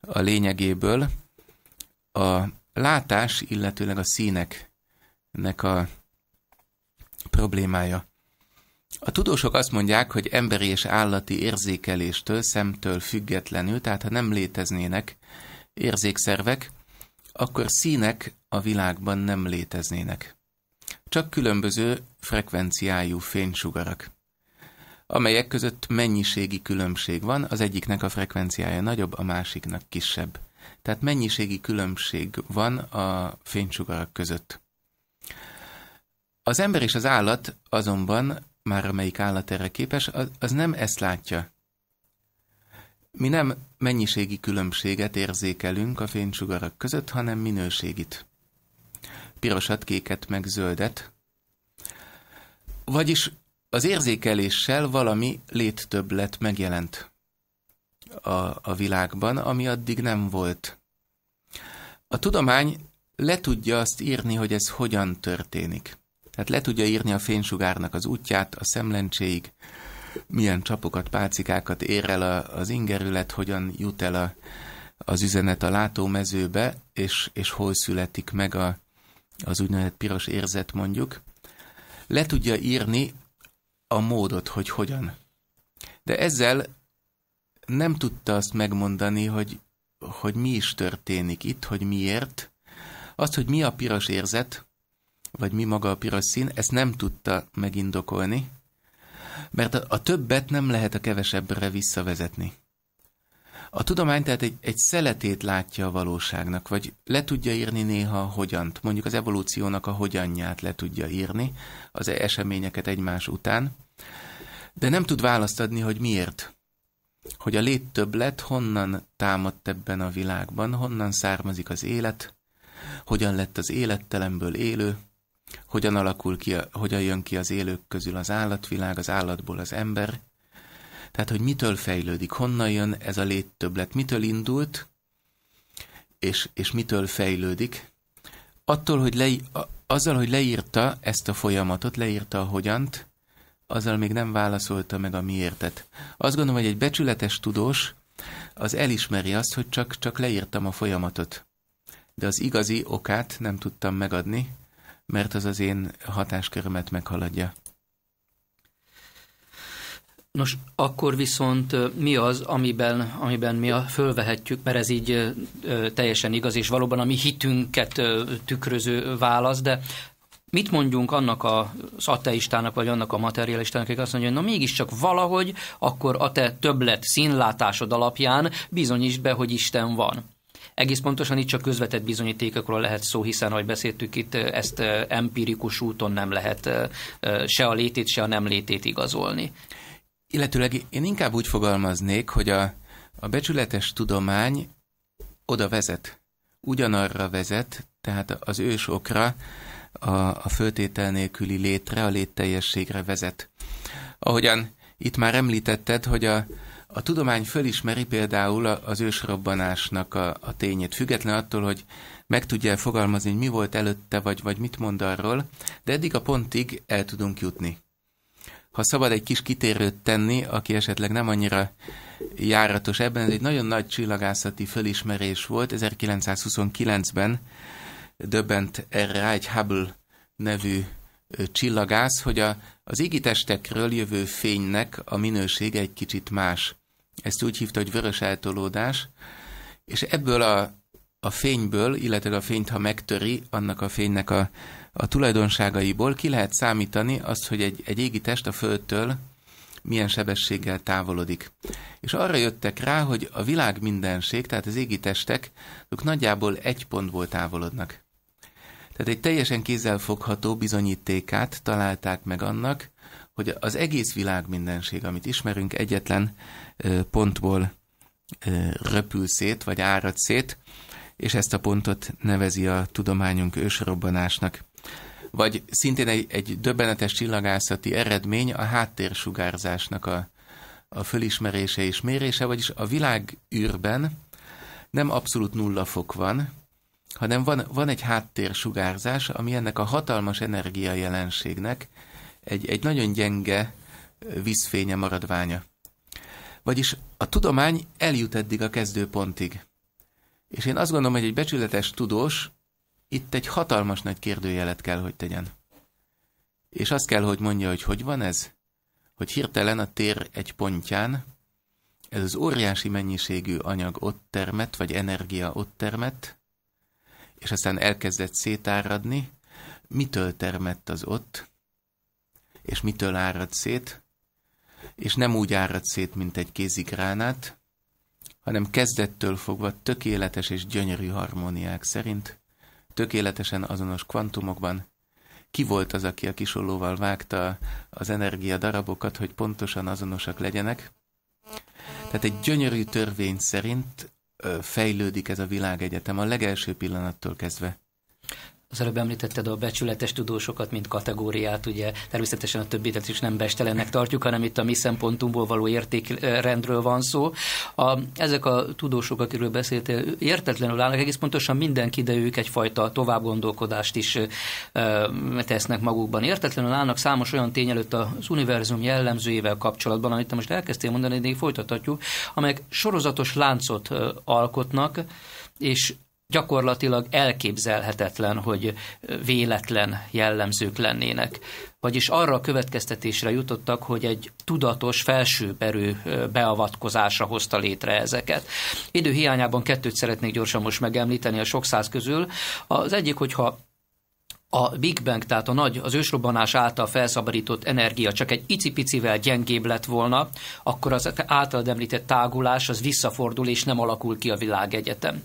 a lényegéből. A látás, illetőleg a színeknek a problémája. A tudósok azt mondják, hogy emberi és állati érzékeléstől, szemtől függetlenül, tehát ha nem léteznének érzékszervek, akkor színek a világban nem léteznének. Csak különböző frekvenciájú fénysugarak amelyek között mennyiségi különbség van, az egyiknek a frekvenciája nagyobb, a másiknak kisebb. Tehát mennyiségi különbség van a fénycsugarak között. Az ember és az állat azonban, már amelyik állat erre képes, az, nem ezt látja. Mi nem mennyiségi különbséget érzékelünk a fénycsugarak között, hanem minőségit. Pirosat, kéket, meg zöldet. Vagyis az érzékeléssel valami léttöblet megjelent a, a világban, ami addig nem volt. A tudomány le tudja azt írni, hogy ez hogyan történik. Tehát le tudja írni a fénysugárnak az útját, a szemlencséig, milyen csapokat, pálcikákat ér el a, az ingerület, hogyan jut el a, az üzenet a látómezőbe, és, és hol születik meg a, az úgynevezett piros érzet mondjuk. Le tudja írni a módot, hogy hogyan. De ezzel nem tudta azt megmondani, hogy, hogy mi is történik itt, hogy miért. Azt, hogy mi a piros érzet, vagy mi maga a piros szín, ezt nem tudta megindokolni, mert a, a többet nem lehet a kevesebbre visszavezetni. A tudomány tehát egy, egy szeletét látja a valóságnak, vagy le tudja írni néha a hogyant, mondjuk az evolúciónak a hogyanját le tudja írni, az eseményeket egymás után, de nem tud választ adni, hogy miért. Hogy a lett honnan támadt ebben a világban, honnan származik az élet, hogyan lett az élettelemből élő, hogyan alakul ki, hogyan jön ki az élők közül az állatvilág, az állatból az ember. Tehát, hogy mitől fejlődik, honnan jön ez a lett mitől indult, és, és mitől fejlődik. Attól, hogy le, azzal, hogy leírta ezt a folyamatot, leírta a hogyant, azzal még nem válaszolta meg a miértet. Azt gondolom, hogy egy becsületes tudós az elismeri azt, hogy csak, csak leírtam a folyamatot. De az igazi okát nem tudtam megadni, mert az az én hatáskörömet meghaladja. Nos, akkor viszont mi az, amiben, amiben mi a fölvehetjük, mert ez így teljesen igaz, és valóban a mi hitünket tükröző válasz, de mit mondjunk annak az ateistának, vagy annak a materialistának, aki azt mondja, hogy na mégiscsak valahogy akkor a te többlet színlátásod alapján bizonyítsd be, hogy Isten van. Egész pontosan itt csak közvetett bizonyítékokról lehet szó, hiszen, ahogy beszéltük itt, ezt e, empirikus úton nem lehet e, e, se a létét, se a nem létét igazolni. Illetőleg én inkább úgy fogalmaznék, hogy a, a becsületes tudomány oda vezet, ugyanarra vezet, tehát az ősokra, a, a föltétel nélküli létre, a létteljességre vezet. Ahogyan itt már említetted, hogy a, a tudomány fölismeri például az ősrobbanásnak a, a tényét, független attól, hogy meg tudja fogalmazni, hogy mi volt előtte, vagy, vagy mit mond arról, de eddig a pontig el tudunk jutni. Ha szabad egy kis kitérőt tenni, aki esetleg nem annyira járatos ebben, ez egy nagyon nagy csillagászati fölismerés volt 1929-ben döbbent erre rá egy Hubble nevű csillagász, hogy a, az égitestekről jövő fénynek a minősége egy kicsit más. Ezt úgy hívta, hogy vörös eltolódás, és ebből a, a fényből, illetve a fényt, ha megtöri, annak a fénynek a, a tulajdonságaiból ki lehet számítani azt, hogy egy, egy égitest a Földtől milyen sebességgel távolodik. És arra jöttek rá, hogy a világ mindenség, tehát az égitestek, ők nagyjából egy pontból távolodnak. Tehát egy teljesen kézzelfogható bizonyítékát találták meg annak, hogy az egész világ mindenség, amit ismerünk, egyetlen pontból röpül szét, vagy árad szét, és ezt a pontot nevezi a tudományunk ősrobbanásnak. Vagy szintén egy, egy döbbenetes csillagászati eredmény a háttérsugárzásnak a, a fölismerése és mérése, vagyis a világ nem abszolút nulla fok van, hanem van, van egy háttérsugárzás, ami ennek a hatalmas energia jelenségnek egy, egy nagyon gyenge vízfénye maradványa. Vagyis a tudomány eljut eddig a kezdőpontig. És én azt gondolom, hogy egy becsületes tudós itt egy hatalmas nagy kérdőjelet kell, hogy tegyen. És azt kell, hogy mondja, hogy hogy van ez? Hogy hirtelen a tér egy pontján ez az óriási mennyiségű anyag ott termet, vagy energia ott termet, és aztán elkezdett szétáradni, mitől termett az ott, és mitől árad szét, és nem úgy árad szét, mint egy kézigránát, hanem kezdettől fogva tökéletes és gyönyörű harmóniák szerint, tökéletesen azonos kvantumokban, ki volt az, aki a kisollóval vágta az energia darabokat, hogy pontosan azonosak legyenek. Tehát egy gyönyörű törvény szerint fejlődik ez a világegyetem a legelső pillanattól kezdve. Az előbb említetted a becsületes tudósokat, mint kategóriát, ugye természetesen a többidet is nem bestelennek tartjuk, hanem itt a mi szempontunkból való értékrendről van szó. A, ezek a tudósok, akiről beszéltél, értetlenül állnak, egész pontosan mindenki, de ők egyfajta továbbgondolkodást is e, tesznek magukban. Értetlenül állnak számos olyan tény előtt az univerzum jellemzőjével kapcsolatban, amit te most elkezdtél mondani, de még folytathatjuk, amelyek sorozatos láncot alkotnak, és gyakorlatilag elképzelhetetlen, hogy véletlen jellemzők lennének. Vagyis arra a következtetésre jutottak, hogy egy tudatos felsőberő beavatkozása hozta létre ezeket. Időhiányában kettőt szeretnék gyorsan most megemlíteni a sok száz közül. Az egyik, hogyha a Big Bang, tehát a nagy, az ősrobbanás által felszabadított energia csak egy icipicivel gyengébb lett volna, akkor az általad említett tágulás az visszafordul és nem alakul ki a világegyetem.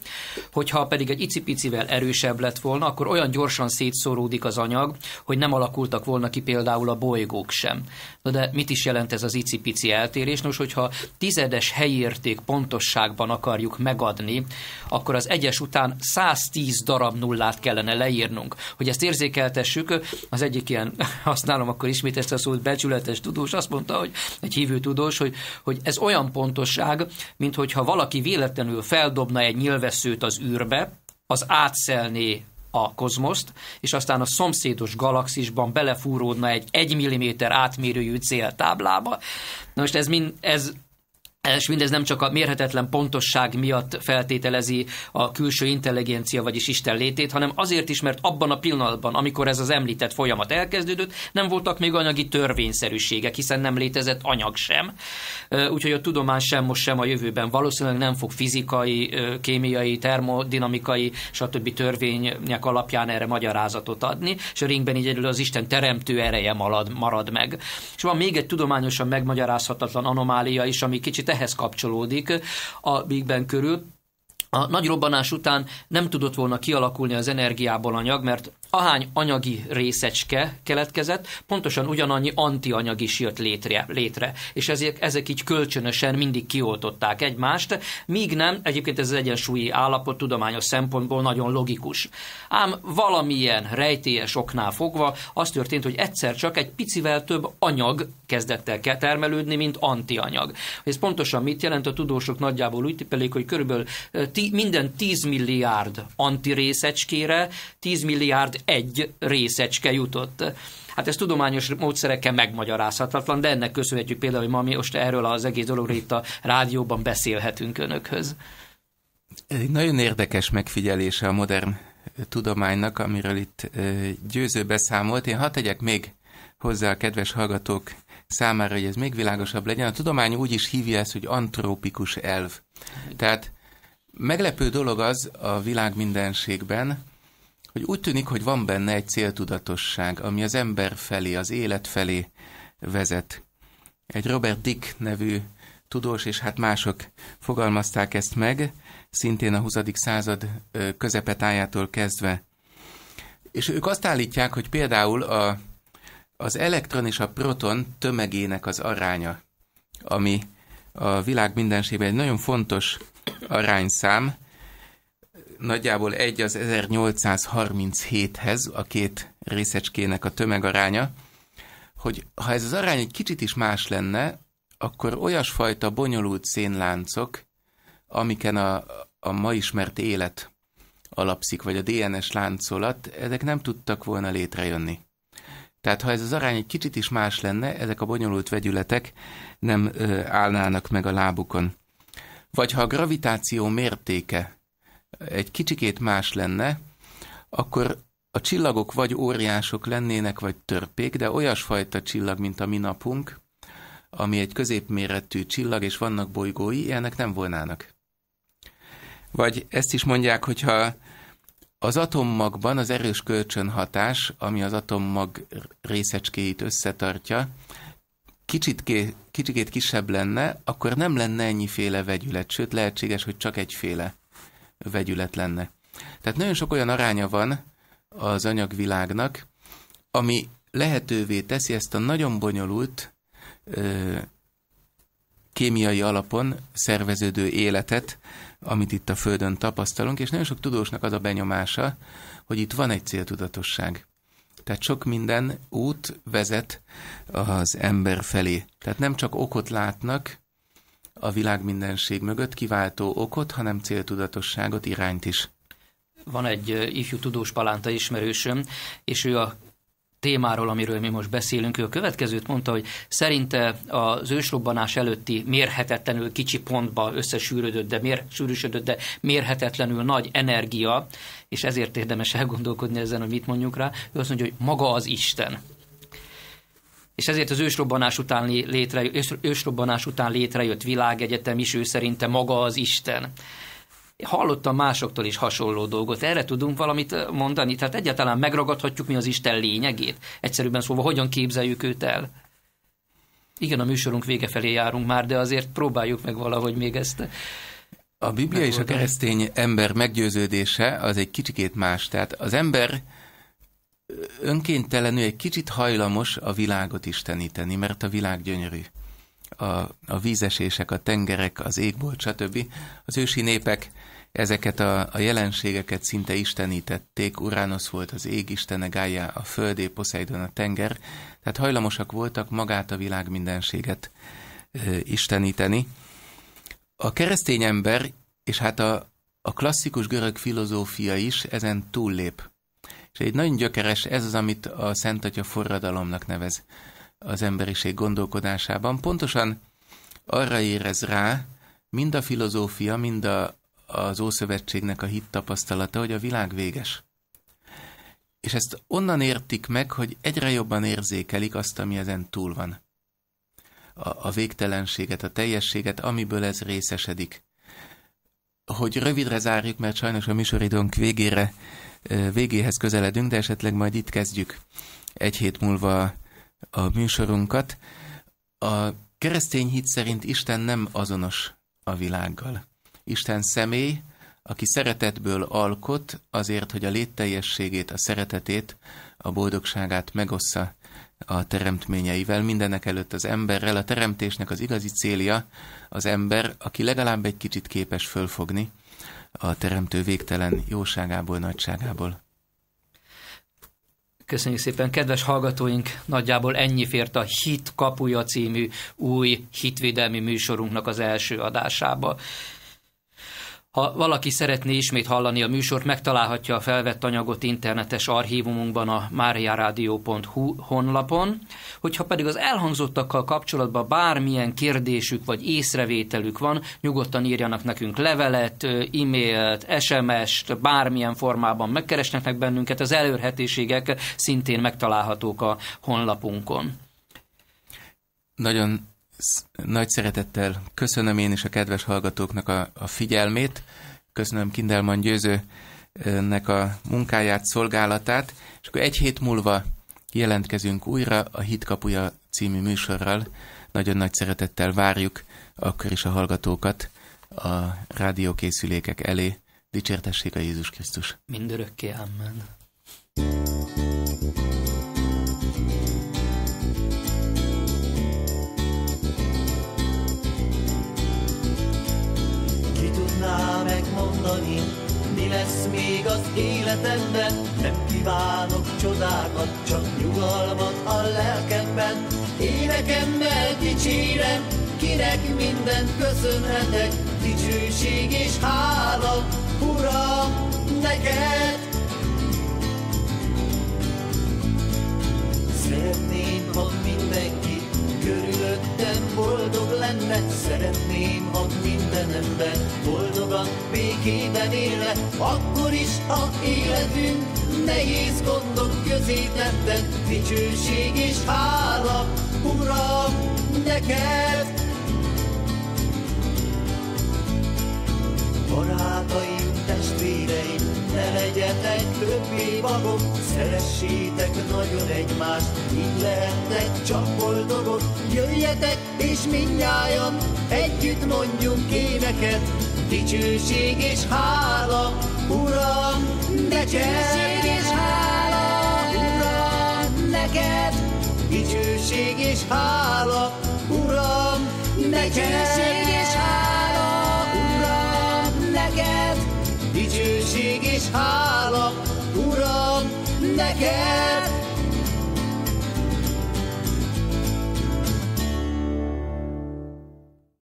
Hogyha pedig egy icipicivel erősebb lett volna, akkor olyan gyorsan szétszóródik az anyag, hogy nem alakultak volna ki például a bolygók sem. Na de mit is jelent ez az icipici eltérés? Nos, hogyha tizedes helyérték pontosságban akarjuk megadni, akkor az egyes után 110 darab nullát kellene leírnunk. Hogy ezt érzékeltessük, az egyik ilyen, használom akkor ismét ezt a szót, becsületes tudós azt mondta, hogy egy hívő tudós, hogy, hogy ez olyan pontosság, mint hogyha valaki véletlenül feldobna egy nyilvesszőt az űrbe, az átszelné a kozmoszt, és aztán a szomszédos galaxisban belefúródna egy 1 mm átmérőjű céltáblába. Na most ez, mind, ez és mindez nem csak a mérhetetlen pontosság miatt feltételezi a külső intelligencia, vagyis Isten létét, hanem azért is, mert abban a pillanatban, amikor ez az említett folyamat elkezdődött, nem voltak még anyagi törvényszerűségek, hiszen nem létezett anyag sem. Úgyhogy a tudomány sem most, sem a jövőben valószínűleg nem fog fizikai, kémiai, termodinamikai, stb. törvények alapján erre magyarázatot adni, és a ringben így egyedül az Isten teremtő ereje marad, marad meg. És van még egy tudományosan megmagyarázhatatlan anomália is, ami kicsit most ehhez kapcsolódik a Big Bang körül, a nagy robbanás után nem tudott volna kialakulni az energiából anyag, mert ahány anyagi részecske keletkezett, pontosan ugyanannyi antianyag is jött létre, létre. és ezek, ezek így kölcsönösen mindig kioltották egymást, míg nem, egyébként ez az egyensúlyi állapot tudományos szempontból nagyon logikus. Ám valamilyen rejtélyes oknál fogva az történt, hogy egyszer csak egy picivel több anyag kezdett el termelődni, mint antianyag. Ez pontosan mit jelent? A tudósok nagyjából úgy tippelik, hogy körülbelül minden 10 milliárd antirészecskére 10 milliárd egy részecske jutott. Hát ez tudományos módszerekkel megmagyarázhatatlan, de ennek köszönhetjük például, hogy ma mi most erről az egész dologról itt a rádióban beszélhetünk önökhöz. Ez egy nagyon érdekes megfigyelése a modern tudománynak, amiről itt győző beszámolt. Én hadd tegyek még hozzá a kedves hallgatók számára, hogy ez még világosabb legyen. A tudomány úgy is hívja ezt, hogy antrópikus elv. Tehát meglepő dolog az a világ mindenségben, hogy úgy tűnik, hogy van benne egy céltudatosság, ami az ember felé, az élet felé vezet. Egy Robert Dick nevű tudós, és hát mások fogalmazták ezt meg, szintén a 20. század közepetájától kezdve. És ők azt állítják, hogy például a, az elektron és a proton tömegének az aránya, ami a világ mindenségben egy nagyon fontos arányszám, nagyjából egy az 1837-hez a két részecskének a tömegaránya, hogy ha ez az arány egy kicsit is más lenne, akkor olyasfajta bonyolult szénláncok, amiken a, a ma ismert élet alapszik, vagy a DNS láncolat, ezek nem tudtak volna létrejönni. Tehát ha ez az arány egy kicsit is más lenne, ezek a bonyolult vegyületek nem ö, állnának meg a lábukon. Vagy ha a gravitáció mértéke egy kicsikét más lenne, akkor a csillagok vagy óriások lennének, vagy törpék, de olyasfajta csillag, mint a mi napunk, ami egy középméretű csillag, és vannak bolygói, ilyenek nem volnának. Vagy ezt is mondják, hogyha az atommagban az erős kölcsönhatás, ami az atommag részecskéit összetartja, kicsit ké, kicsikét kisebb lenne, akkor nem lenne ennyiféle vegyület, sőt lehetséges, hogy csak egyféle vegyület lenne. Tehát nagyon sok olyan aránya van az anyagvilágnak, ami lehetővé teszi ezt a nagyon bonyolult ö, kémiai alapon szerveződő életet, amit itt a Földön tapasztalunk, és nagyon sok tudósnak az a benyomása, hogy itt van egy céltudatosság. Tehát sok minden út vezet az ember felé. Tehát nem csak okot látnak, a világ mögött kiváltó okot, hanem céltudatosságot, irányt is. Van egy ifjú tudós palánta ismerősöm, és ő a témáról, amiről mi most beszélünk, ő a következőt mondta, hogy szerinte az ősrobbanás előtti mérhetetlenül kicsi pontba összesűrödött, de mér, sűrűsödött, de mérhetetlenül nagy energia, és ezért érdemes elgondolkodni ezen, hogy mit mondjuk rá, ő azt mondja, hogy maga az Isten és ezért az ősrobbanás után, létre, ős, ősrobbanás után létrejött világegyetem is ő szerinte maga az Isten. Hallottam másoktól is hasonló dolgot. Erre tudunk valamit eh, mondani? Tehát egyáltalán megragadhatjuk mi az Isten lényegét? Egyszerűbben szóval, hogyan képzeljük őt el? Igen, a műsorunk vége felé járunk már, de azért próbáljuk meg valahogy még ezt. A Biblia és a keresztény ember meggyőződése az egy kicsikét más. Tehát az ember önkéntelenül egy kicsit hajlamos a világot isteníteni, mert a világ gyönyörű. A, a vízesések, a tengerek, az égbolt, stb. Az ősi népek ezeket a, a jelenségeket szinte istenítették. Uránosz volt az ég istene, Gája a földé, Poseidon a tenger. Tehát hajlamosak voltak magát a világ mindenséget ö, isteníteni. A keresztény ember, és hát a, a klasszikus görög filozófia is ezen túllép és egy nagyon gyökeres, ez az, amit a Szent Atya forradalomnak nevez az emberiség gondolkodásában. Pontosan arra érez rá, mind a filozófia, mind a, az Ószövetségnek a hit tapasztalata, hogy a világ véges. És ezt onnan értik meg, hogy egyre jobban érzékelik azt, ami ezen túl van. A, a végtelenséget, a teljességet, amiből ez részesedik. Hogy rövidre zárjuk, mert sajnos a műsoridőnk végére végéhez közeledünk, de esetleg majd itt kezdjük egy hét múlva a műsorunkat. A keresztény hit szerint Isten nem azonos a világgal. Isten személy, aki szeretetből alkot azért, hogy a létteljességét, a szeretetét, a boldogságát megossza a teremtményeivel, mindenek előtt az emberrel. A teremtésnek az igazi célja az ember, aki legalább egy kicsit képes fölfogni, a Teremtő végtelen jóságából, nagyságából. Köszönjük szépen, kedves hallgatóink! Nagyjából ennyi fért a Hit kapuja című új hitvédelmi műsorunknak az első adásába. Ha valaki szeretné ismét hallani a műsort, megtalálhatja a felvett anyagot internetes archívumunkban a mariaradio.hu honlapon. Hogyha pedig az elhangzottakkal kapcsolatban bármilyen kérdésük vagy észrevételük van, nyugodtan írjanak nekünk levelet, e-mailt, SMS-t, bármilyen formában megkeresnek meg bennünket, az elérhetőségek szintén megtalálhatók a honlapunkon. Nagyon nagy szeretettel köszönöm én is a kedves hallgatóknak a, a figyelmét, köszönöm Kindelman Győzőnek a munkáját, szolgálatát, és akkor egy hét múlva jelentkezünk újra a Hitkapuja című műsorral. Nagyon nagy szeretettel várjuk akkor is a hallgatókat a rádiókészülékek elé. Dicsértessék a Jézus Krisztus! Mindörökké, Amen! mondani, mi lesz még az életemben. Nem kívánok csodákat, csak nyugalmat a lelkemben. Énekemmel dicsérem, kinek minden köszönhetek, dicsőség és hála, Uram, neked! minden boldog lenne, szeretném, ha mindenemben boldogan, békében élne, akkor is a életünk nehéz gondok közé tette, dicsőség és hála, Uram, neked! Barátaim, ne legyetek többé babok, szeressétek nagyon egymást, így lehetnek csak boldogok. Jöjjetek és mindnyájan együtt mondjunk éneket, dicsőség és hála, Uram, dicsőség és hála, Uram, neked, dicsőség és hála, Uram, neked, dicsőség és hála, Uram, neked dicsőség és hála, Uram, neked